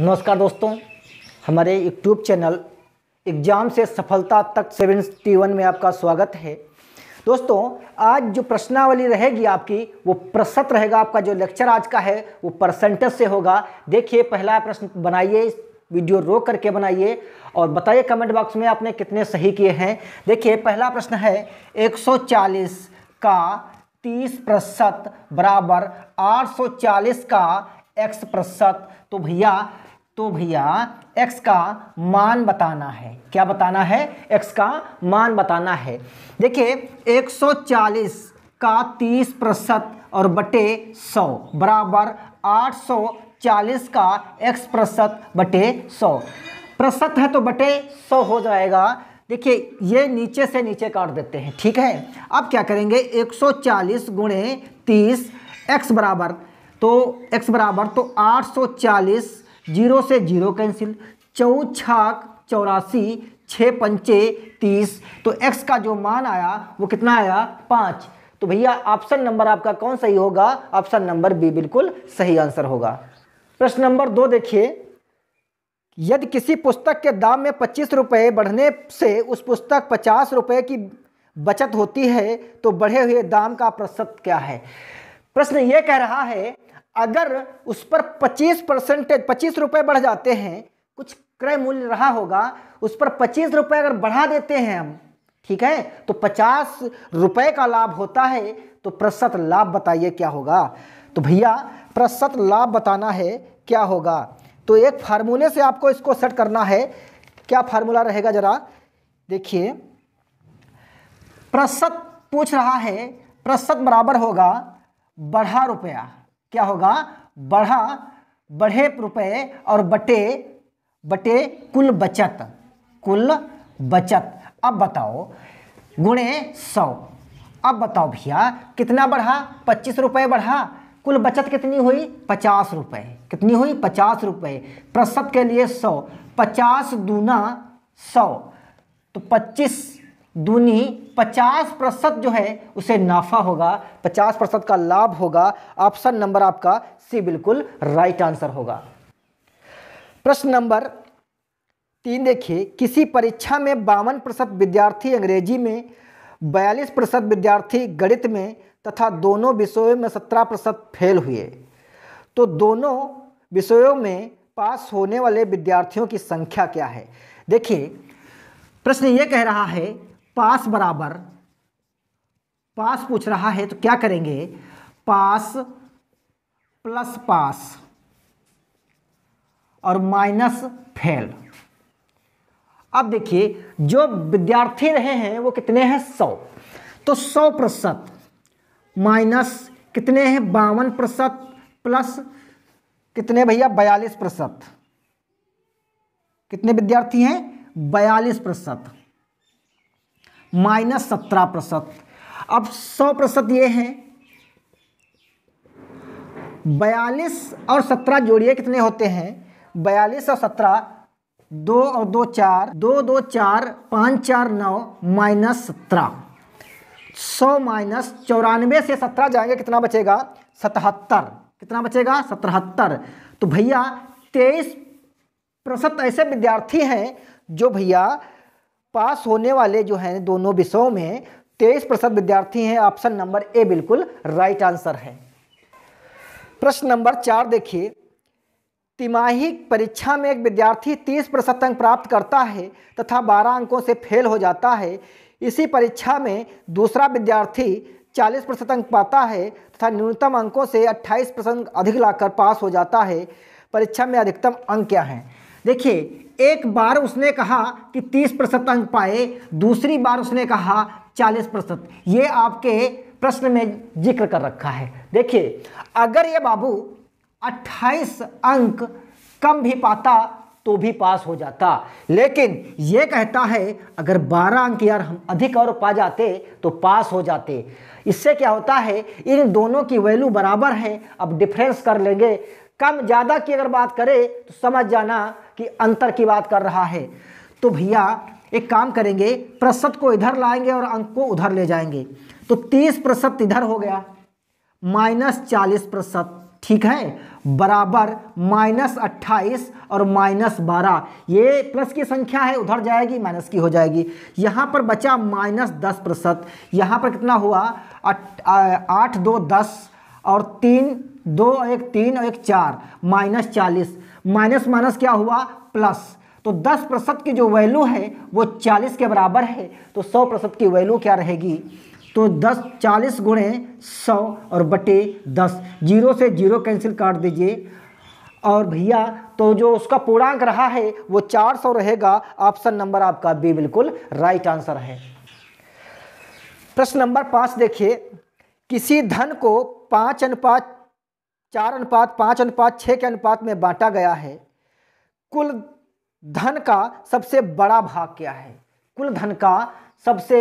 नमस्कार दोस्तों हमारे यूट्यूब चैनल एग्जाम से सफलता तक सेवेंटी वन में आपका स्वागत है दोस्तों आज जो प्रश्नावली रहेगी आपकी वो प्रसत रहेगा आपका जो लेक्चर आज का है वो परसेंटेज से होगा देखिए पहला प्रश्न बनाइए वीडियो रो करके बनाइए और बताइए कमेंट बॉक्स में आपने कितने सही किए हैं देखिए पहला प्रश्न है 140 का 30 प्रतिशत बराबर 840 का एक्स प्रतिशत तो भैया तो भैया x का मान बताना है क्या बताना है x का मान बताना है देखिए 140 का 30 प्रतिशत और बटे 100 बराबर 840 का x प्रतिशत बटे 100 प्रतिशत है तो बटे 100 हो जाएगा देखिए ये नीचे से नीचे काट देते हैं ठीक है अब क्या करेंगे 140 गुणे तीस एक्स बराबर तो x बराबर तो 840 जीरो से जीरो कैंसिल चौ छाक चौरासी छः पंचे तीस तो एक्स का जो मान आया वो कितना आया पाँच तो भैया ऑप्शन नंबर आपका कौन सही होगा ऑप्शन नंबर बी बिल्कुल सही आंसर होगा प्रश्न नंबर दो देखिए यदि किसी पुस्तक के दाम में पच्चीस रुपये बढ़ने से उस पुस्तक पचास रुपये की बचत होती है तो बढ़े हुए दाम का प्रतिशत क्या है प्रश्न ये कह रहा है अगर उस पर 25 परसेंटेज पच्चीस रुपये बढ़ जाते हैं कुछ क्रय मूल्य रहा होगा उस पर पच्चीस रुपये अगर बढ़ा देते हैं हम ठीक है तो पचास रुपये का लाभ होता है तो प्रतिशत लाभ बताइए क्या होगा तो भैया प्रसत लाभ बताना है क्या होगा तो एक फार्मूले से आपको इसको सेट करना है क्या फार्मूला रहेगा जरा देखिए प्रसत पूछ रहा है प्रसत बराबर होगा बढ़ा रुपया क्या होगा बढ़ा बढ़े रुपये और बटे बटे कुल बचत कुल बचत अब बताओ गुणे सौ अब बताओ भैया कितना बढ़ा पच्चीस रुपये बढ़ा कुल बचत कितनी हुई पचास रुपये कितनी हुई पचास रुपये प्रसत के लिए सौ पचास दूना सौ तो पच्चीस दूनी 50 प्रतिशत जो है उसे नाफा होगा 50 प्रतिशत का लाभ होगा ऑप्शन नंबर आपका सी बिल्कुल राइट आंसर होगा प्रश्न नंबर तीन देखिए किसी परीक्षा में बावन प्रतिशत विद्यार्थी अंग्रेजी में बयालीस प्रतिशत विद्यार्थी गणित में तथा दोनों विषयों में सत्रह प्रतिशत फेल हुए तो दोनों विषयों में पास होने वाले विद्यार्थियों की संख्या क्या है देखिए प्रश्न ये कह रहा है पास बराबर पास पूछ रहा है तो क्या करेंगे पास प्लस पास और माइनस फेल अब देखिए जो विद्यार्थी रहे हैं वो कितने हैं सौ तो सौ प्रतिशत माइनस कितने हैं बावन प्रतिशत प्लस कितने भैया बयालीस प्रतिशत कितने विद्यार्थी हैं बयालीस प्रतिशत माइनस सत्रह प्रतिशत अब सौ प्रतिशत ये है बयालीस और सत्रह जोड़िए कितने होते हैं बयालीस और सत्रह दो और दो चार दो दो चार पाँच चार नौ माइनस सत्रह सौ माइनस चौरानवे से सत्रह जाएंगे कितना बचेगा सतहत्तर कितना बचेगा सतहत्तर तो भैया तेईस प्रतिशत ऐसे विद्यार्थी हैं जो भैया पास होने वाले जो हैं दोनों विषयों में तेईस प्रतिशत विद्यार्थी हैं ऑप्शन नंबर ए बिल्कुल राइट आंसर है प्रश्न नंबर चार देखिए तिमाही परीक्षा में एक विद्यार्थी तीस प्रतिशत अंक प्राप्त करता है तथा बारह अंकों से फेल हो जाता है इसी परीक्षा में दूसरा विद्यार्थी चालीस प्रतिशत अंक पाता है तथा न्यूनतम अंकों से अट्ठाईस प्रतिशत अधिक लाकर पास हो जाता है परीक्षा में अधिकतम अंक क्या हैं देखिए एक बार उसने कहा कि 30 प्रतिशत अंक पाए दूसरी बार उसने कहा 40 प्रतिशत ये आपके प्रश्न में जिक्र कर रखा है देखिए अगर ये बाबू 28 अंक कम भी पाता तो भी पास हो जाता लेकिन ये कहता है अगर 12 अंक यार हम अधिक और पा जाते तो पास हो जाते इससे क्या होता है इन दोनों की वैल्यू बराबर है अब डिफरेंस कर लेंगे कम ज़्यादा की अगर बात करें तो समझ जाना कि अंतर की बात कर रहा है तो भैया एक काम करेंगे प्रतिशत को इधर लाएंगे और अंक को उधर ले जाएंगे तो तीस प्रतिशत इधर हो गया माइनस चालीस प्रतिशत ठीक है बराबर माइनस अट्ठाईस और माइनस बारह ये प्लस की संख्या है उधर जाएगी माइनस की हो जाएगी यहाँ पर बचा माइनस दस प्रतिशत यहाँ पर कितना हुआ आठ दो दस और तीन दो एक तीन और एक चार माइनस चालीस माइनस माइनस क्या हुआ प्लस तो 10 प्रतिशत की जो वैल्यू है वो 40 के बराबर है तो 100 प्रतिशत की वैल्यू क्या रहेगी तो 10 40 गुणे सौ और बटे 10 जीरो से जीरो कैंसिल काट दीजिए और भैया तो जो उसका पूर्णांक रहा है वो 400 रहेगा ऑप्शन नंबर आपका बी बिल्कुल राइट आंसर है प्रश्न नंबर पाँच देखिए किसी धन को पाँच अनुपात चार अनुपात पाँच अनुपात छः के अनुपात में बांटा गया है कुल धन का सबसे बड़ा भाग क्या है कुल धन का सबसे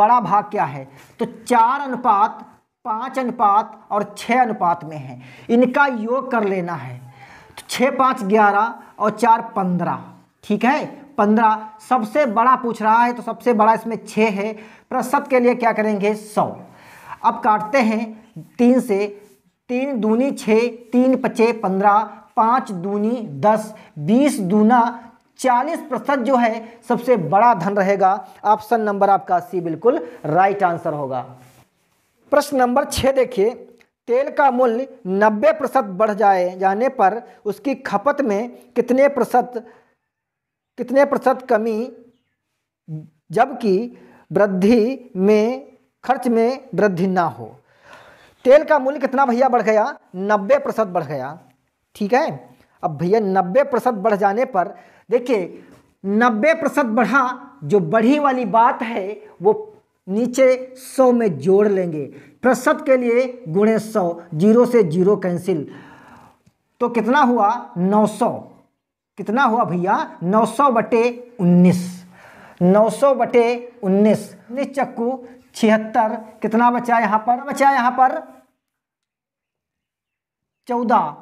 बड़ा भाग क्या है तो चार अनुपात पाँच अनुपात और छः अनुपात में है इनका योग कर लेना है तो छः पाँच ग्यारह और चार पंद्रह ठीक है पंद्रह सबसे बड़ा पूछ रहा है तो सबसे बड़ा इसमें छः है प्रतिशत के लिए क्या करेंगे सौ अब काटते हैं तीन से तीन दूनी छः तीन पचे पंद्रह पाँच दूनी दस बीस दूना चालीस प्रतिशत जो है सबसे बड़ा धन रहेगा ऑप्शन नंबर आपका सी बिल्कुल राइट आंसर होगा प्रश्न नंबर छः देखिए तेल का मूल्य 90 प्रतिशत बढ़ जाए जाने पर उसकी खपत में कितने प्रतिशत कितने प्रतिशत कमी जबकि वृद्धि में खर्च में वृद्धि ना हो तेल का मूल्य कितना भैया बढ़ गया नब्बे प्रतिशत बढ़ गया ठीक है अब भैया नब्बे प्रतिशत बढ़ जाने पर देखिए नब्बे प्रतिशत बढ़ा जो बढ़ी वाली बात है वो नीचे सौ में जोड़ लेंगे प्रतिशत के लिए गुणे सौ जीरो से जीरो कैंसिल तो कितना हुआ नौ सौ कितना हुआ भैया नौ सौ बटे उन्नीस नौ सौ बटे उन्नीस चक्कू छिहत्तर कितना बचा यहां पर बचा यहां पर चौदह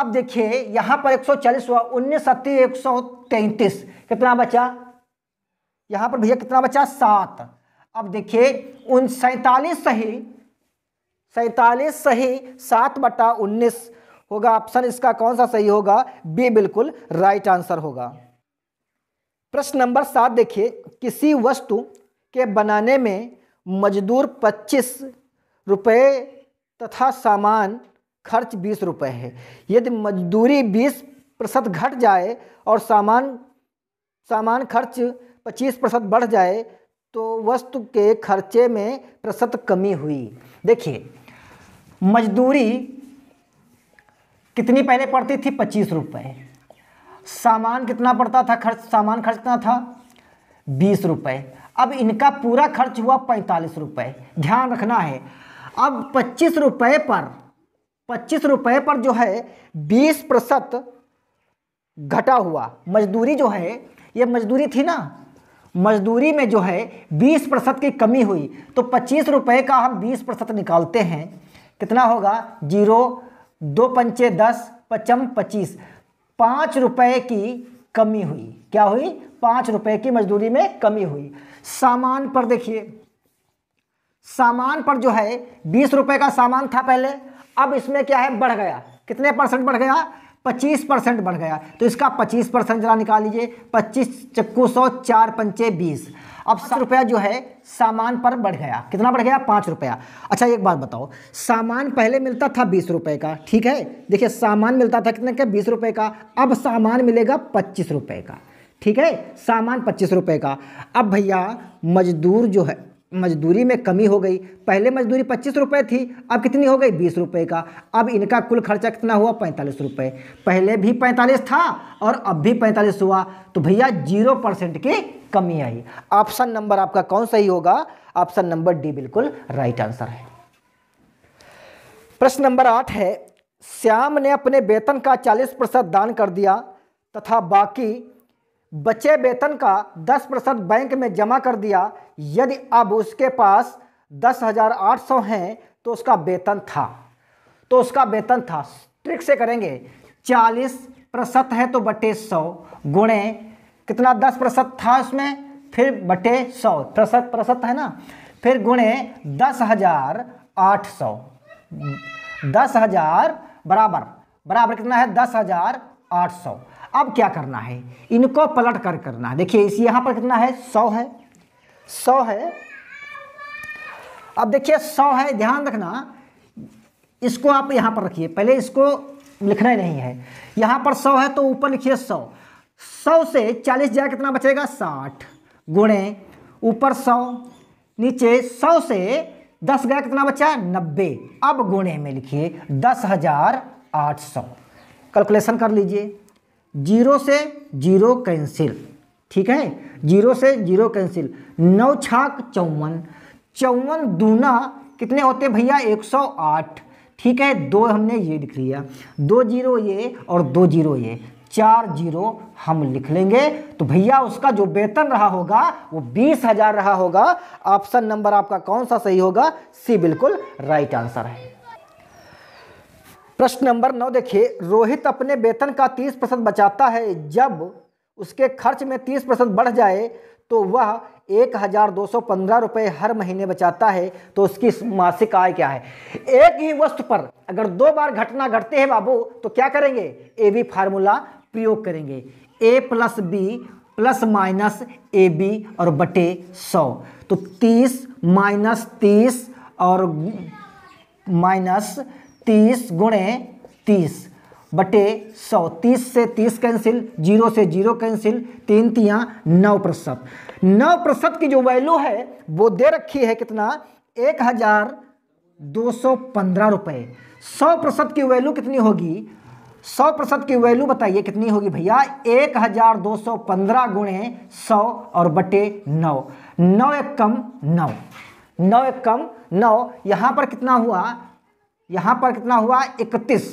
अब देखिए यहां पर एक सौ चालीस हुआ उन्नीस सत्ती एक सौ तैतीस कितना बचा यहां पर भैया कितना बचा सात अब देखिए उन सैतालीस सही सैतालीस सही सात बटा उन्नीस होगा ऑप्शन इसका कौन सा सही होगा बी बिल्कुल राइट आंसर होगा प्रश्न नंबर सात देखिए किसी वस्तु के बनाने में मजदूर पच्चीस रुपये तथा सामान खर्च बीस रुपये है यदि मजदूरी बीस प्रतिशत घट जाए और सामान सामान खर्च पच्चीस प्रतिशत बढ़ जाए तो वस्तु के खर्चे में प्रतिशत कमी हुई देखिए मजदूरी कितनी पहले पड़ती थी पच्चीस रुपये सामान कितना पड़ता था खर्च सामान खर्च कितना था बीस रुपये अब इनका पूरा खर्च हुआ पैंतालीस रुपये ध्यान रखना है अब पच्चीस रुपये पर पच्चीस रुपये पर जो है बीस प्रतिशत घटा हुआ मजदूरी जो है ये मजदूरी थी ना मजदूरी में जो है बीस प्रतिशत की कमी हुई तो पच्चीस रुपये का हम बीस प्रतिशत निकालते हैं कितना होगा जीरो दो पंचे दस पचम पच्चीस पाँच रुपये की कमी हुई क्या हुई पाँच रुपए की मजदूरी में कमी हुई सामान पर देखिए सामान पर जो है बीस रुपए का सामान था पहले अब इसमें क्या है बढ़ गया कितने परसेंट बढ़ गया पच्चीस परसेंट बढ़ गया तो इसका पच्चीस परसेंट जरा निकाल लीजिए पच्चीस चक्कू सौ चार पंचे बीस अब सात रुपया जो है सामान पर बढ़ गया कितना बढ़ गया पाँच रुपया अच्छा एक बात बताओ सामान पहले मिलता था बीस रुपये का ठीक है देखिए सामान मिलता था कितने का बीस रुपये का अब सामान मिलेगा पच्चीस रुपये का ठीक है सामान पच्चीस रुपये का अब भैया मजदूर जो है मजदूरी में कमी हो गई पहले मजदूरी पच्चीस रुपये थी अब कितनी हो गई बीस रुपये का अब इनका कुल खर्चा कितना हुआ पैंतालीस रुपये पहले भी पैंतालीस था और अब भी पैंतालीस हुआ तो भैया जीरो परसेंट की कमी आई ऑप्शन नंबर आपका कौन सही होगा ऑप्शन नंबर डी बिल्कुल राइट आंसर है प्रश्न नंबर आठ है श्याम ने अपने वेतन का चालीस प्रतिशत दान कर दिया तथा बाकी बचे वेतन का 10 प्रतिशत बैंक में जमा कर दिया यदि अब उसके पास दस हज़ार आठ सौ हैं तो उसका वेतन था तो उसका वेतन था ट्रिक से करेंगे चालीस प्रतिशत है तो बटे सौ गुणे कितना दस प्रतिशत था उसमें फिर बटे सौ प्रतिशत प्रतिशत है ना फिर गुणे दस हज़ार आठ सौ दस हज़ार बराबर बराबर कितना है दस हज़ार आठ सौ अब क्या करना है इनको पलट कर करना है देखिए इस यहाँ पर कितना है सौ है सौ है अब देखिए सौ है ध्यान रखना इसको आप यहाँ पर रखिए पहले इसको लिखना ही नहीं है यहाँ पर सौ है तो ऊपर लिखिए सौ सौ से चालीस जाए कितना बचेगा साठ गुणे ऊपर सौ नीचे सौ से दस गया कितना बचा नब्बे अब गुणे में लिखिए दस हज़ार आठ सौ कैलकुलेशन कर लीजिए जीरो से जीरो कैंसिल ठीक है जीरो से जीरो कैंसिल नौ छाक चौवन चौवन दूना कितने होते भैया एक सौ आठ ठीक है दो हमने ये लिख लिया दो जीरो ये और दो जीरो ये चार जीरो हम लिख लेंगे तो भैया उसका जो वेतन रहा होगा वो बीस हजार रहा होगा ऑप्शन नंबर आपका कौन सा सही होगा सी बिल्कुल राइट आंसर है प्रश्न नंबर नौ देखिए रोहित अपने वेतन का तीस प्रतिशत बचाता है जब उसके खर्च में तीस प्रतिशत बढ़ जाए तो वह एक हज़ार दो सौ पंद्रह रुपये हर महीने बचाता है तो उसकी मासिक आय क्या है एक ही वस्तु पर अगर दो बार घटना घटते हैं बाबू तो क्या करेंगे ए बी फार्मूला प्रयोग करेंगे A plus B plus minus A B और बटे सौ तो तीस माइनस तीस और माइनस तीस गुणे तीस बटे सौ तीस से तीस कैंसिल जीरो से जीरो कैंसिल तीन तिया नौ प्रतिशत नौ प्रतिशत की जो वैल्यू है वो दे रखी है कितना एक हज़ार दो सौ पंद्रह रुपये सौ प्रतिशत की वैल्यू कितनी होगी सौ प्रतिशत की वैल्यू बताइए कितनी होगी भैया एक हज़ार दो सौ पंद्रह गुणे सौ और बटे नौ नौ एक कम नौ नौ एक कम नौ यहाँ पर कितना हुआ यहाँ पर कितना हुआ इकतीस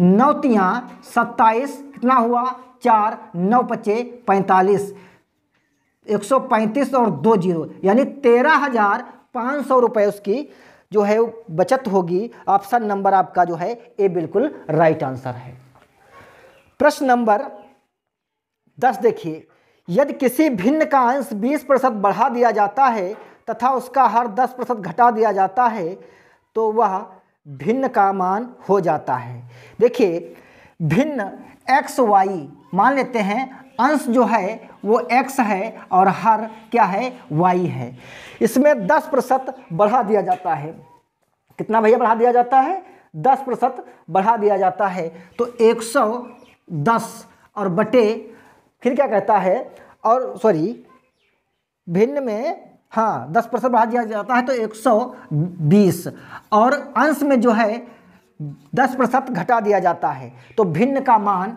नौतियाँ सत्ताईस कितना हुआ चार नौ पच्चे पैंतालीस एक सौ पैंतीस और दो जीरो यानी तेरह हज़ार पाँच सौ रुपये उसकी जो है बचत होगी ऑप्शन नंबर आपका जो है ये बिल्कुल राइट आंसर है प्रश्न नंबर दस देखिए यदि किसी भिन्न का अंश बीस प्रतिशत बढ़ा दिया जाता है तथा उसका हर दस प्रतिशत घटा दिया जाता है तो वह भिन्न का मान हो जाता है देखिए भिन्न एक्स वाई मान लेते हैं अंश जो है वो एक्स है और हर क्या है वाई है इसमें दस प्रतिशत बढ़ा दिया जाता है कितना भैया बढ़ा दिया जाता है दस प्रतिशत बढ़ा दिया जाता है तो एक सौ दस और बटे फिर क्या कहता है और सॉरी भिन्न में हाँ दस परसेंट बढ़ा दिया जाता है तो एक सौ बीस और अंश में जो है दस प्रतिशत घटा दिया जाता है तो भिन्न का मान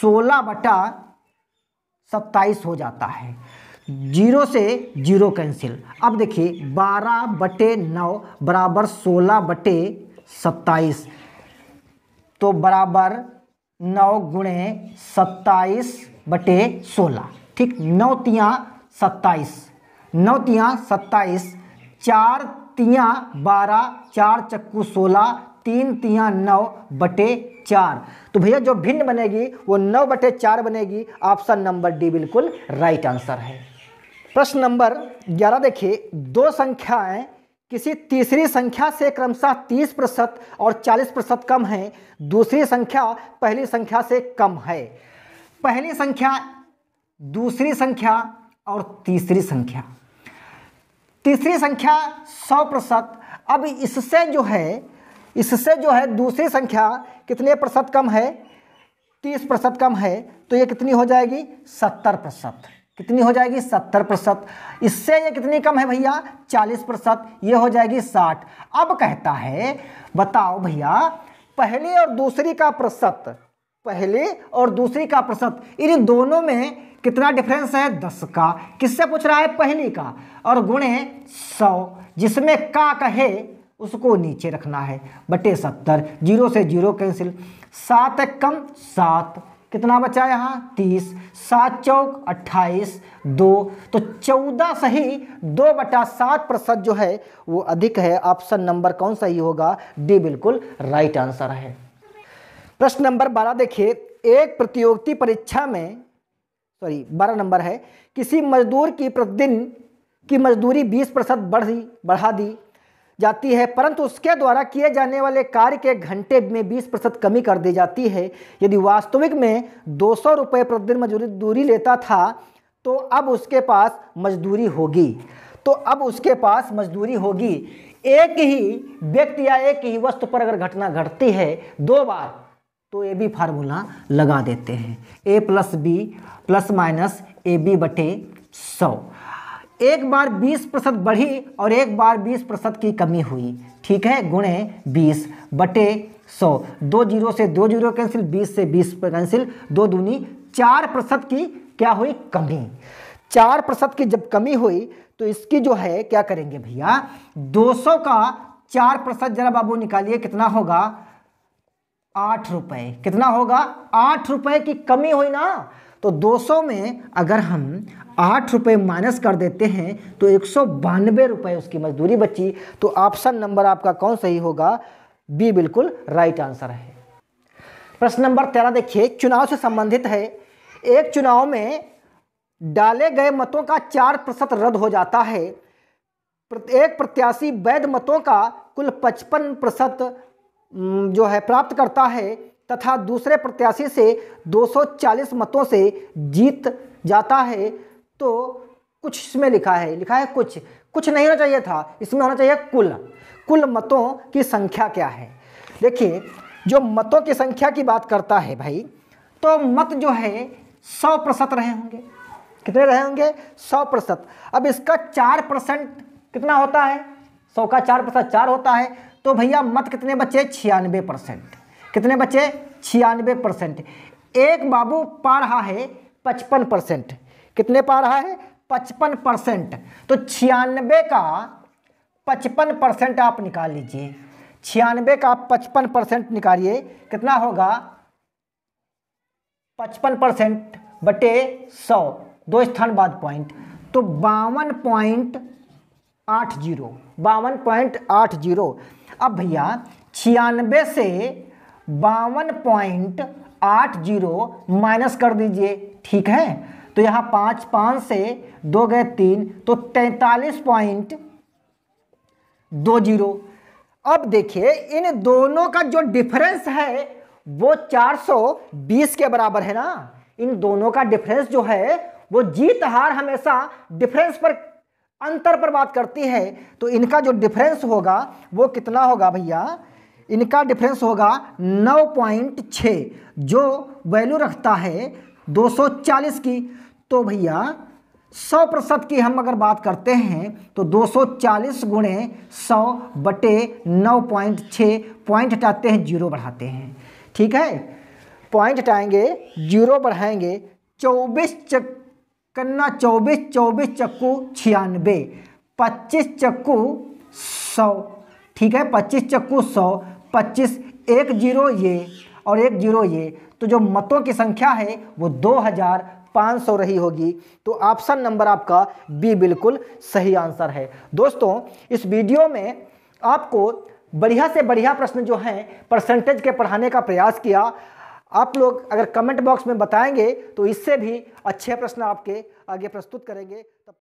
सोलह बटा सत्ताईस हो जाता है जीरो से जीरो कैंसिल अब देखिए बारह बटे नौ बराबर सोलह बटे सत्ताईस तो बराबर नौ गुणे सत्ताईस बटे सोलह ठीक नौ तिया सत्ताईस नौ तिया सत्ताईस चार तिया बारह चार चक्कू सोलह तीन तिया नौ बटे चार तो भैया जो भिन्न बनेगी वो नौ बटे चार बनेगी ऑप्शन नंबर डी बिल्कुल राइट आंसर है प्रश्न नंबर ग्यारह देखिए दो संख्याएं किसी तीसरी संख्या से क्रमशः 30 प्रतिशत और 40 प्रतिशत कम है दूसरी संख्या पहली संख्या से कम है पहली संख्या दूसरी संख्या और तीसरी संख्या तीसरी संख्या सौ प्रतिशत अब इससे जो है इससे जो है दूसरी संख्या कितने प्रतिशत कम है तीस प्रतिशत कम है तो ये कितनी हो जाएगी सत्तर प्रतिशत कितनी हो जाएगी सत्तर प्रतिशत इससे ये कितनी कम है भैया चालीस प्रतिशत ये हो जाएगी साठ अब कहता है बताओ भैया पहली और दूसरी का प्रतिशत पहले और दूसरी का प्रतिशत इन दोनों में कितना डिफरेंस है दस का किससे पूछ रहा है पहली का और गुण है सौ जिसमें का कहे उसको नीचे रखना है बटे सत्तर जीरो से जीरो कैंसिल सात कम सात कितना बचा यहाँ तीस सात चौक अट्ठाईस दो तो चौदह सही दो बटा सात प्रतिशत जो है वो अधिक है ऑप्शन नंबर कौन सही होगा डी बिल्कुल राइट आंसर है प्रश्न नंबर बारह देखिए एक प्रतियोगिता परीक्षा में सॉरी बारह नंबर है किसी मजदूर की प्रतिदिन की मजदूरी बीस प्रतिशत बढ़ दी बढ़ा दी जाती है परंतु उसके द्वारा किए जाने वाले कार्य के घंटे में बीस प्रतिशत कमी कर दी जाती है यदि वास्तविक में दो सौ रुपये प्रतिदिन मजदूरी दूरी लेता था तो अब उसके पास मजदूरी होगी तो अब उसके पास मजदूरी होगी एक ही व्यक्ति या एक ही वस्तु पर अगर घटना घटती है दो बार तो ए बी फार्मूला लगा देते हैं A plus B plus minus A B बटे सौ एक बार 20 प्रतिशत बढ़ी और एक बार 20 प्रतिशत की कमी हुई ठीक है गुणे 20 बटे 100 दो जीरो से दो जीरो कैंसिल 20 से 20 पर कैंसिल दो दूनी चार प्रतिशत की क्या हुई कमी चार प्रतिशत की जब कमी हुई तो इसकी जो है क्या करेंगे भैया 200 का चार प्रतिशत जरा बाबू निकालिए कितना होगा आठ रुपये कितना होगा आठ रुपये की कमी हुई ना तो 200 में अगर हम आठ रुपये माइनस कर देते हैं तो एक सौ बानवे रुपये उसकी मजदूरी बची तो ऑप्शन नंबर आपका कौन सही होगा बी बिल्कुल राइट आंसर है प्रश्न नंबर तेरह देखिए चुनाव से संबंधित है एक चुनाव में डाले गए मतों का चार प्रतिशत रद्द हो जाता है एक प्रत्याशी वैध मतों का कुल पचपन प्रतिशत जो है प्राप्त करता है तथा दूसरे प्रत्याशी से 240 मतों से जीत जाता है तो कुछ इसमें लिखा है लिखा है कुछ कुछ नहीं होना चाहिए था इसमें होना चाहिए कुल कुल मतों की संख्या क्या है देखिए जो मतों की संख्या की बात करता है भाई तो मत जो है सौ प्रतिशत रहे होंगे कितने रहे होंगे सौ प्रतिशत अब इसका चार परसेंट कितना होता है सौ का चार प्रतिशत चार होता है तो भैया मत कितने बचे छियानवे परसेंट कितने बचे छियानवे परसेंट एक बाबू पा रहा है पचपन परसेंट कितने पा रहा है पचपन परसेंट तो छियानवे का पचपन परसेंट आप निकाल लीजिए छियानवे का आप पचपन परसेंट निकालिए कितना होगा पचपन परसेंट बटे सौ दो स्थान बाद पॉइंट तो बावन पॉइंट आठ जीरो बावन पॉइंट आठ जीरो अब भैया छियानबे से बावन पॉइंट आठ जीरो माइनस कर दीजिए ठीक है तो यहाँ पाँच पाँच से दो गए तीन तो तैंतालीस पॉइंट दो जीरो अब देखिए इन दोनों का जो डिफरेंस है वो चार सौ बीस के बराबर है ना इन दोनों का डिफरेंस जो है वो जीत हार हमेशा डिफरेंस पर अंतर पर बात करती है तो इनका जो डिफरेंस होगा वो कितना होगा भैया इनका डिफरेंस होगा 9.6 जो वैल्यू रखता है 240 की तो भैया 100 प्रतिशत की हम अगर बात करते हैं तो 240 गुणे सौ बटे नौ पॉइंट छ पॉइंट हटाते हैं जीरो बढ़ाते हैं ठीक है पॉइंट हटाएंगे जीरो बढ़ाएंगे चौबीस चक कन्ना चौबीस चौबीस चक्कू छियानबे पच्चीस चक्कू सौ ठीक है पच्चीस चक्कू सौ पच्चीस एक जीरो ये और एक जीरो ये तो जो मतों की संख्या है वो दो हज़ार पाँच सौ रही होगी तो ऑप्शन नंबर आपका बी बिल्कुल सही आंसर है दोस्तों इस वीडियो में आपको बढ़िया से बढ़िया प्रश्न जो हैं परसेंटेज के पढ़ाने का प्रयास किया आप लोग अगर कमेंट बॉक्स में बताएंगे तो इससे भी अच्छे प्रश्न आपके आगे प्रस्तुत करेंगे तब